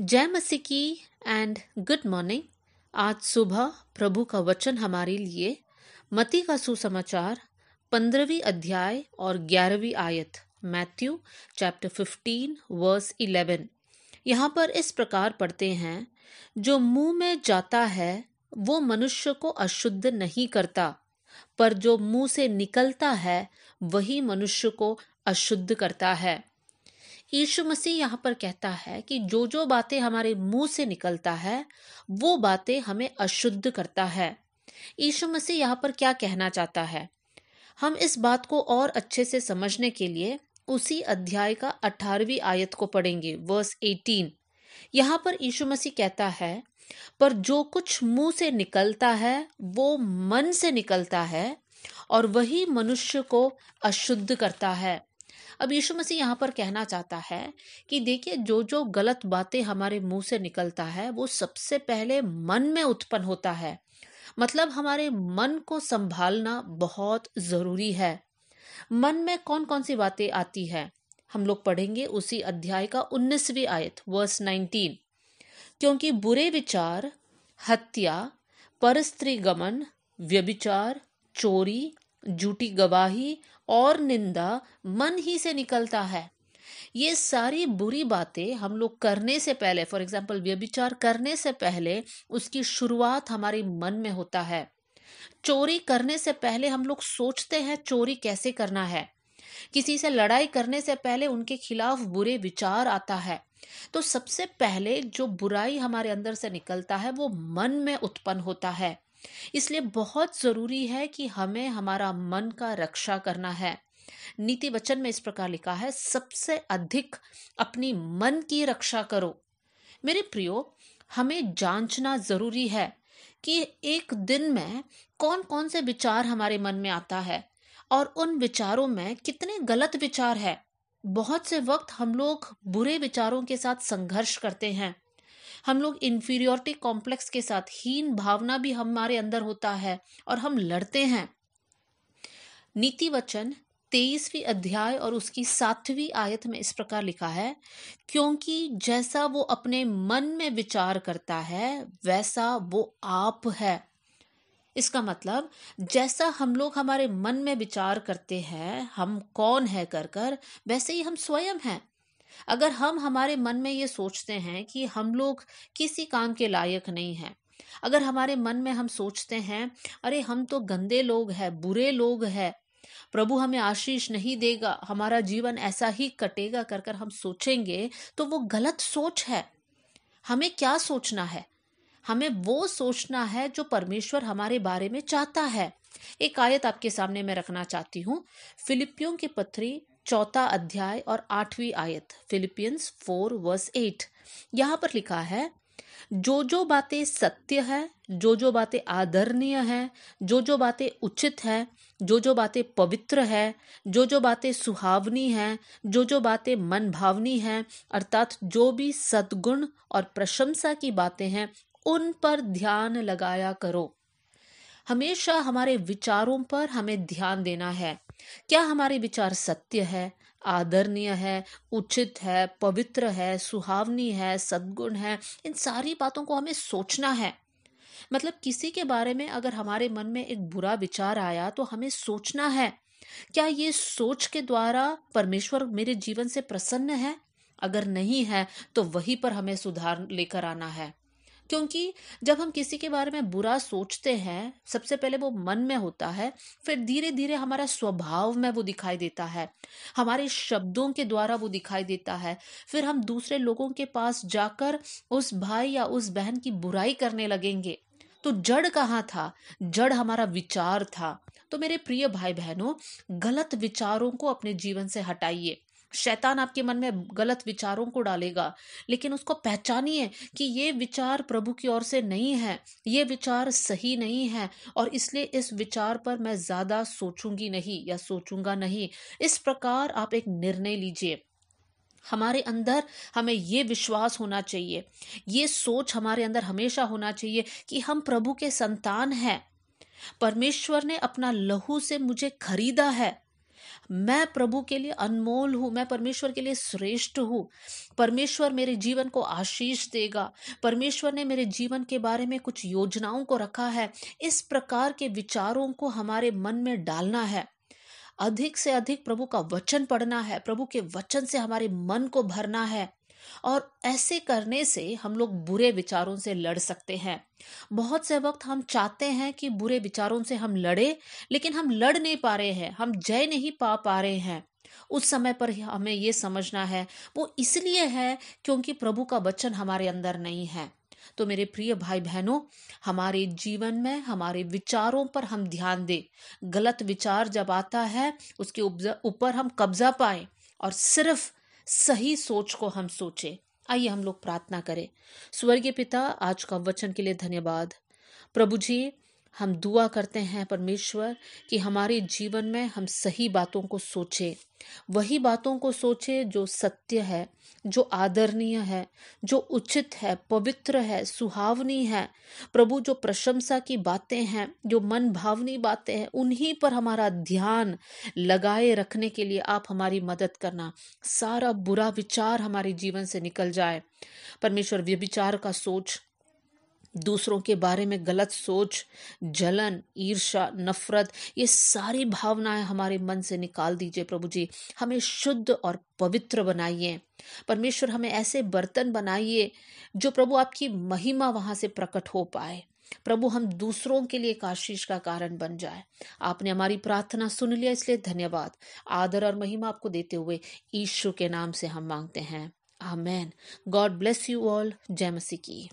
जय मसी की and good morning आज सुबह प्रभु का वचन हमारे लिए मती का सुसमाचार पंद्रहवीं अध्याय और ग्यारहवीं आयत Matthew chapter fifteen verse eleven यहाँ पर इस प्रकार पढ़ते हैं जो मुंह में जाता है वो मनुष्य को अशुद्ध नहीं करता पर जो मुंह से निकलता है वही मनुष्य को अशुद्ध करता है यीशु मसीह यहाँ पर कहता है कि जो जो बातें हमारे मुंह से निकलता है वो बातें हमें अशुद्ध करता है यीशु मसीह यहाँ पर क्या कहना चाहता है हम इस बात को और अच्छे से समझने के लिए उसी अध्याय का अठारहवीं आयत को पढ़ेंगे वर्स एटीन यहाँ पर यीशु मसीह कहता है पर जो कुछ मुंह से निकलता है वो मन से निकलता है और वही मनुष्य को अशुद्ध करता है अब यीशु मसीह यहाँ पर कहना चाहता है कि देखिए जो जो गलत बातें हमारे मुंह से निकलता है वो सबसे पहले मन में उत्पन्न होता है मतलब हमारे मन को संभालना बहुत ज़रूरी है मन में कौन कौन सी बातें आती है हम लोग पढ़ेंगे उसी अध्याय का उन्नीसवी आयत वर्स नाइनटीन क्योंकि बुरे विचार हत्या परस्त्री गमन व्यभिचार चोरी झूठी गवाही और निंदा मन ही से निकलता है ये सारी बुरी बातें हम लोग करने से पहले फॉर एग्जाम्पल व्यभिचार करने से पहले उसकी शुरुआत हमारे मन में होता है चोरी करने से पहले हम लोग सोचते हैं चोरी कैसे करना है किसी से लड़ाई करने से पहले उनके खिलाफ बुरे विचार आता है तो सबसे पहले जो बुराई हमारे अंदर से निकलता है वो मन में उत्पन्न होता है इसलिए बहुत ज़रूरी है कि हमें हमारा मन का रक्षा करना है नीति वचन में इस प्रकार लिखा है सबसे अधिक अपनी मन की रक्षा करो मेरे प्रियो हमें जांचना ज़रूरी है कि एक दिन में कौन कौन से विचार हमारे मन में आता है और उन विचारों में कितने गलत विचार है बहुत से वक्त हम लोग बुरे विचारों के साथ संघर्ष करते हैं हम लोग इन्फीरियोरिटी कॉम्प्लेक्स के साथ हीन भावना भी हमारे अंदर होता है और हम लड़ते हैं नीति वचन तेईसवीं अध्याय और उसकी सातवीं आयत में इस प्रकार लिखा है क्योंकि जैसा वो अपने मन में विचार करता है वैसा वो आप है इसका मतलब जैसा हम लोग हमारे मन में विचार करते हैं हम कौन है कर कर वैसे ही हम स्वयं हैं अगर हम हमारे मन में ये सोचते हैं कि हम लोग किसी काम के लायक नहीं हैं अगर हमारे मन में हम सोचते हैं अरे हम तो गंदे लोग हैं बुरे लोग हैं प्रभु हमें आशीष नहीं देगा हमारा जीवन ऐसा ही कटेगा कर कर हम सोचेंगे तो वो गलत सोच है हमें क्या सोचना है हमें वो सोचना है जो परमेश्वर हमारे बारे में चाहता है एक आयत आपके सामने मैं रखना चाहती हूँ फिलिपियों की पथरी चौथा अध्याय और आठवीं आयत फिलिपियंस फोर वर्स एट यहाँ पर लिखा है जो जो बातें सत्य है जो जो बातें आदरणीय है जो जो बातें उचित है जो जो बातें पवित्र है जो जो बातें सुहावनी है जो जो बातें मन भावनी है अर्थात जो भी सद्गुण और प्रशंसा की बातें हैं उन पर ध्यान लगाया करो हमेशा हमारे विचारों पर हमें ध्यान देना है क्या हमारे विचार सत्य है आदरणीय है उचित है पवित्र है सुहावनी है सद्गुण है इन सारी बातों को हमें सोचना है मतलब किसी के बारे में अगर हमारे मन में एक बुरा विचार आया तो हमें सोचना है क्या ये सोच के द्वारा परमेश्वर मेरे जीवन से प्रसन्न है अगर नहीं है तो वही पर हमें सुधार लेकर आना है क्योंकि जब हम किसी के बारे में बुरा सोचते हैं सबसे पहले वो मन में होता है फिर धीरे धीरे हमारा स्वभाव में वो दिखाई देता है हमारे शब्दों के द्वारा वो दिखाई देता है फिर हम दूसरे लोगों के पास जाकर उस भाई या उस बहन की बुराई करने लगेंगे तो जड़ कहाँ था जड़ हमारा विचार था तो मेरे प्रिय भाई बहनों गलत विचारों को अपने जीवन से हटाइए शैतान आपके मन में गलत विचारों को डालेगा लेकिन उसको पहचानिए कि ये विचार प्रभु की ओर से नहीं है ये विचार सही नहीं है और इसलिए इस विचार पर मैं ज़्यादा सोचूंगी नहीं या सोचूंगा नहीं इस प्रकार आप एक निर्णय लीजिए हमारे अंदर हमें ये विश्वास होना चाहिए ये सोच हमारे अंदर हमेशा होना चाहिए कि हम प्रभु के संतान हैं परमेश्वर ने अपना लहू से मुझे खरीदा है मैं प्रभु के लिए अनमोल हूँ मैं परमेश्वर के लिए श्रेष्ठ हूँ परमेश्वर मेरे जीवन को आशीष देगा परमेश्वर ने मेरे जीवन के बारे में कुछ योजनाओं को रखा है इस प्रकार के विचारों को हमारे मन में डालना है अधिक से अधिक प्रभु का वचन पढ़ना है प्रभु के वचन से हमारे मन को भरना है और ऐसे करने से हम लोग बुरे विचारों से लड़ सकते हैं बहुत से वक्त हम चाहते हैं कि बुरे विचारों से हम लड़े लेकिन हम लड़ नहीं पा रहे हैं हम जय नहीं पा पा रहे हैं उस समय पर हमें ये समझना है वो इसलिए है क्योंकि प्रभु का वचन हमारे अंदर नहीं है तो मेरे प्रिय भाई बहनों हमारे जीवन में हमारे विचारों पर हम ध्यान दें गलत विचार जब आता है उसके ऊपर हम कब्जा पाए और सिर्फ सही सोच को हम सोचें आइए हम लोग प्रार्थना करें स्वर्गीय पिता आज का वचन के लिए धन्यवाद प्रभु जी हम दुआ करते हैं परमेश्वर कि हमारे जीवन में हम सही बातों को सोचे वही बातों को सोचे जो सत्य है जो आदरणीय है जो उचित है पवित्र है सुहावनी है प्रभु जो प्रशंसा की बातें हैं जो मन भावनी बातें हैं उन्हीं पर हमारा ध्यान लगाए रखने के लिए आप हमारी मदद करना सारा बुरा विचार हमारे जीवन से निकल जाए परमेश्वर व्यभिचार का सोच दूसरों के बारे में गलत सोच जलन ईर्षा नफरत ये सारी भावनाएं हमारे मन से निकाल दीजिए प्रभु जी हमें शुद्ध और पवित्र बनाइए परमेश्वर हमें ऐसे बर्तन बनाइए जो प्रभु आपकी महिमा वहां से प्रकट हो पाए प्रभु हम दूसरों के लिए काशीष आशीष का कारण बन जाए आपने हमारी प्रार्थना सुन लिया इसलिए धन्यवाद आदर और महिमा आपको देते हुए ईश्वर के नाम से हम मांगते हैं amen God bless you all जय मसीह की